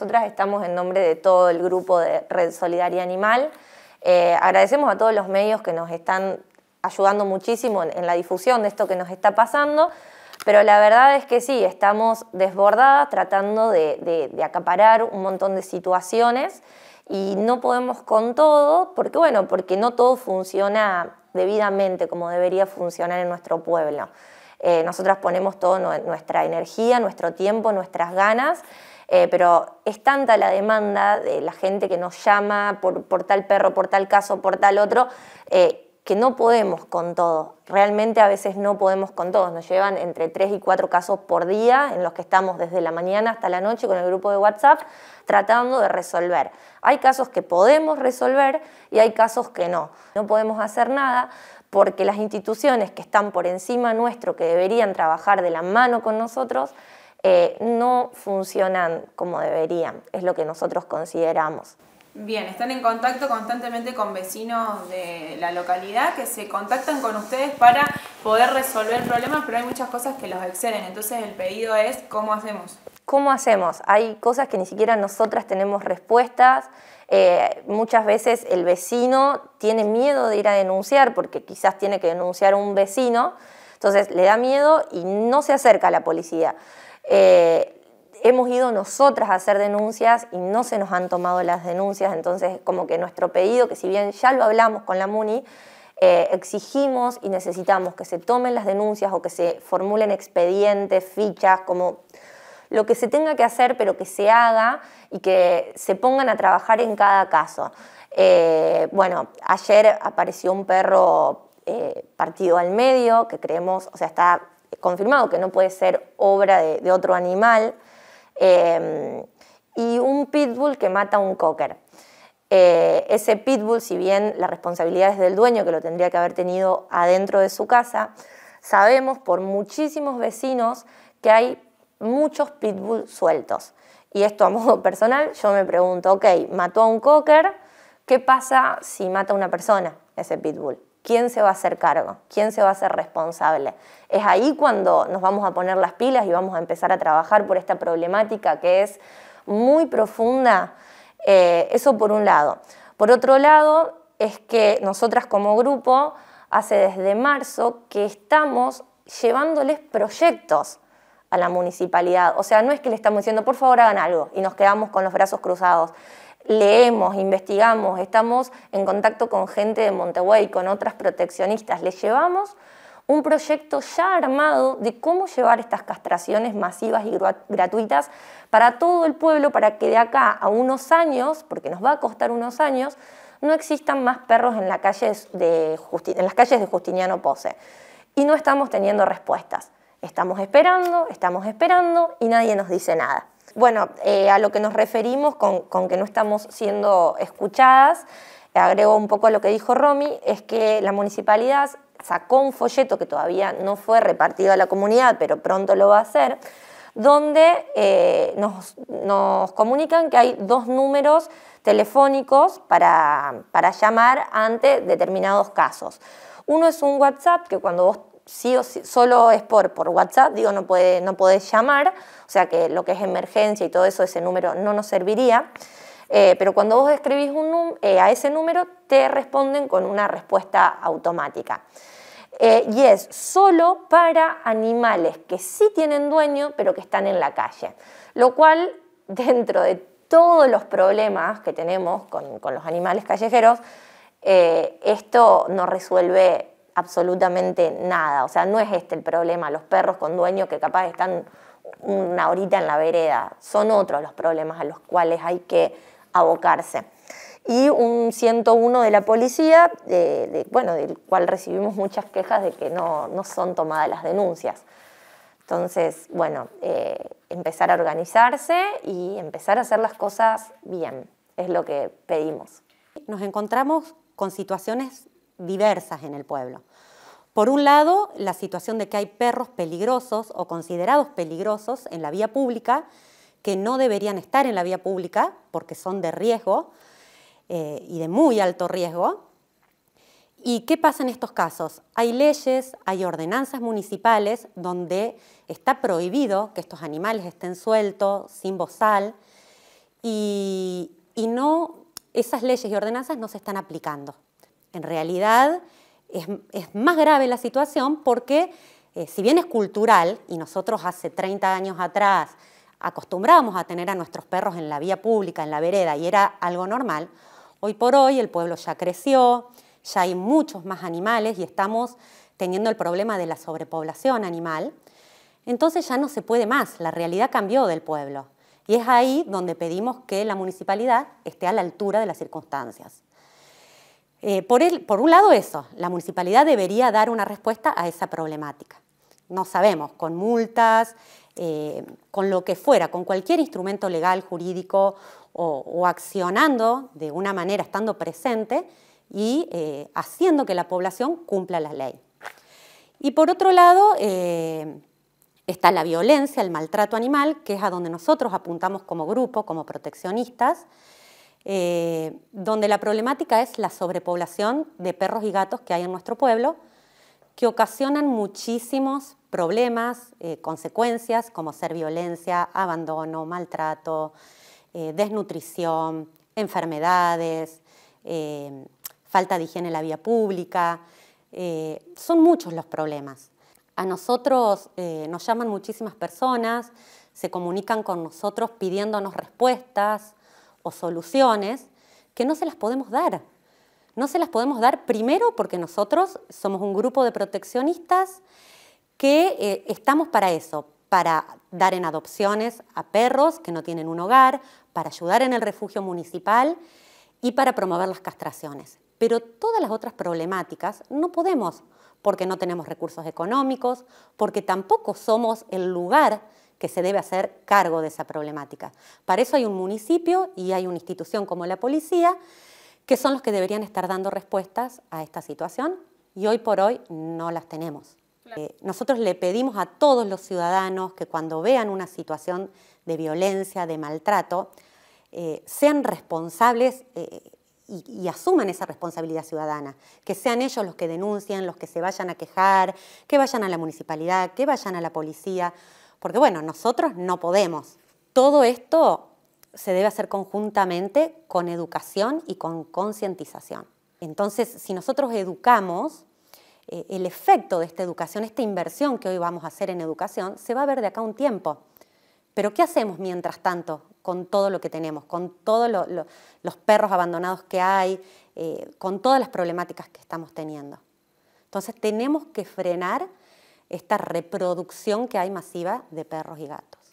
Nosotras estamos en nombre de todo el grupo de Red Solidaria Animal. Eh, agradecemos a todos los medios que nos están ayudando muchísimo en, la difusión de esto que nos está pasando. Pero la verdad es que sí, estamos desbordadas tratando de, acaparar un montón de situaciones y no podemos con todo, porque bueno, porque no todo funciona debidamente como debería funcionar en nuestro pueblo. Eh, nosotras ponemos toda nuestra energía, nuestro tiempo, nuestras ganas eh, pero es tanta la demanda de la gente que nos llama por, tal perro, por tal caso, por tal otro, eh, que no podemos con todo. Realmente a veces no podemos con todos. Nos llevan entre tres y cuatro casos por día en los que estamos desde la mañana hasta la noche con el grupo de WhatsApp tratando de resolver. Hay casos que podemos resolver y hay casos que no. No podemos hacer nada porque las instituciones que están por encima nuestro, que deberían trabajar de la mano con nosotros, eh, no funcionan como deberían, es lo que nosotros consideramos. Bien, están en contacto constantemente con vecinos de la localidad que se contactan con ustedes para poder resolver problemas, pero hay muchas cosas que los exceden. Entonces el pedido es, ¿cómo hacemos? ¿Cómo hacemos? Hay cosas que ni siquiera nosotras tenemos respuestas. Eh, muchas veces el vecino tiene miedo de ir a denunciar porque quizás tiene que denunciar a un vecino. Entonces le da miedo y no se acerca a la policía. Eh, hemos ido nosotras a hacer denuncias y no se nos han tomado las denuncias, entonces como que nuestro pedido, que si bien ya lo hablamos con la MUNI, eh, exigimos y necesitamos que se tomen las denuncias o que se formulen expedientes, fichas, como lo que se tenga que hacer, pero que se haga y que se pongan a trabajar en cada caso. Eh, bueno, ayer apareció un perro partido al medio, que creemos, o sea, está confirmado que no puede ser obra de, otro animal, em, y un pitbull que mata a un cocker. Eh, ese pitbull, si bien la responsabilidad es del dueño, que lo tendría que haber tenido adentro de su casa, sabemos por muchísimos vecinos que hay muchos pitbull sueltos. Y esto a modo personal, yo me pregunto, ok, mató a un cocker, ¿qué pasa si mata a una persona ese pitbull? ¿Quién se va a hacer cargo? ¿Quién se va a hacer responsable? Es ahí cuando nos vamos a poner las pilas y vamos a empezar a trabajar por esta problemática que es muy profunda. Eh, eso por un lado. Por otro lado, es que nosotras como grupo, hace desde marzo que estamos llevándoles proyectos a la municipalidad. O sea, no es que le estamos diciendo, por favor, hagan algo y nos quedamos con los brazos cruzados leemos, investigamos, estamos en contacto con gente de Montevideo, con otras proteccionistas, les llevamos un proyecto ya armado de cómo llevar estas castraciones masivas y gratuitas para todo el pueblo, para que de acá a unos años, porque nos va a costar unos años, no existan más perros en, en las calles de Justiniano Pose. Y no estamos teniendo respuestas. Estamos esperando, estamos esperando y nadie nos dice nada. Bueno, eh, a lo que nos referimos con, que no estamos siendo escuchadas, agrego un poco a lo que dijo Romy, es que la municipalidad sacó un folleto que todavía no fue repartido a la comunidad, pero pronto lo va a hacer, donde eh, nos, comunican que hay dos números telefónicos para, para llamar ante determinados casos. Uno es un WhatsApp que cuando vos o solo es por, WhatsApp, digo, no, puede, no podés llamar, o sea que lo que es emergencia y todo eso, ese número no nos serviría. Eh, pero cuando vos escribís un, eh, a ese número, te responden con una respuesta automática. Eh, y es solo para animales que sí tienen dueño, pero que están en la calle. Lo cual, dentro de todos los problemas que tenemos con, con los animales callejeros, esto no resuelve absolutamente nada. O sea, no es este el problema, los perros con dueño que capaz están una horita en la vereda, son otros los problemas a los cuales hay que abocarse. Y un 101 de la policía, bueno, del cual recibimos muchas quejas de que no, no son tomadas las denuncias. Entonces, bueno, eh, empezar a organizarse y empezar a hacer las cosas bien, es lo que pedimos. Nos encontramos con situaciones diversas en el pueblo. Por un lado, la situación de que hay perros peligrosos o considerados peligrosos en la vía pública, que no deberían estar en la vía pública porque son de riesgo eh, y de muy alto riesgo. ¿Y qué pasa en estos casos? Hay leyes, hay ordenanzas municipales donde está prohibido que estos animales estén sueltos, sin bozal, y, y no, esas leyes y ordenanzas no se están aplicando. En realidad es, más grave la situación porque eh, si bien es cultural y nosotros hace 30 años atrás acostumbrábamos a tener a nuestros perros en la vía pública, en la vereda, y era algo normal, hoy por hoy el pueblo ya creció, ya hay muchos más animales y estamos teniendo el problema de la sobrepoblación animal, entonces ya no se puede más, la realidad cambió del pueblo. Y es ahí donde pedimos que la municipalidad esté a la altura de las circunstancias. Eh, por, un lado eso, la municipalidad debería dar una respuesta a esa problemática. No sabemos, con multas, eh, con lo que fuera, con cualquier instrumento legal, jurídico o, accionando de una manera, estando presente y eh, haciendo que la población cumpla la ley. Y por otro lado está la violencia, el maltrato animal, que es a donde nosotros apuntamos como grupo, como proteccionistas, eh, donde la problemática es la sobrepoblación de perros y gatos que hay en nuestro pueblo, que ocasionan muchísimos problemas, eh, consecuencias, como ser violencia, abandono, maltrato, eh, desnutrición, enfermedades, falta de higiene en la vía pública. son muchos los problemas. A nosotros nos llaman muchísimas personas, se comunican con nosotros pidiéndonos respuestas, soluciones que no se las podemos dar. No se las podemos dar primero porque nosotros somos un grupo de proteccionistas que eh, estamos para eso, para dar en adopciones a perros que no tienen un hogar, para ayudar en el refugio municipal y para promover las castraciones. Pero todas las otras problemáticas no podemos, porque no tenemos recursos económicos, porque tampoco somos el lugar que se debe hacer cargo de esa problemática. Para eso hay un municipio y hay una institución como la policía, que son los que deberían estar dando respuestas a esta situación y hoy por hoy no las tenemos. Eh, nosotros le pedimos a todos los ciudadanos que cuando vean una situación de violencia, de maltrato, eh, sean responsables eh, y, y, asuman esa responsabilidad ciudadana, que sean ellos los que denuncien, los que se vayan a quejar, que vayan a la municipalidad, que vayan a la policía, porque bueno, nosotros no podemos. Todo esto se debe hacer conjuntamente con educación y con concientización. Entonces, si nosotros educamos, eh, el efecto de esta educación, esta inversión que hoy vamos a hacer en educación, se va a ver de acá un tiempo. Pero ¿qué hacemos mientras tanto con todo lo que tenemos, con todos los perros abandonados que hay, eh, con todas las problemáticas que estamos teniendo? Entonces tenemos que frenar esta reproducción que hay masiva de perros y gatos.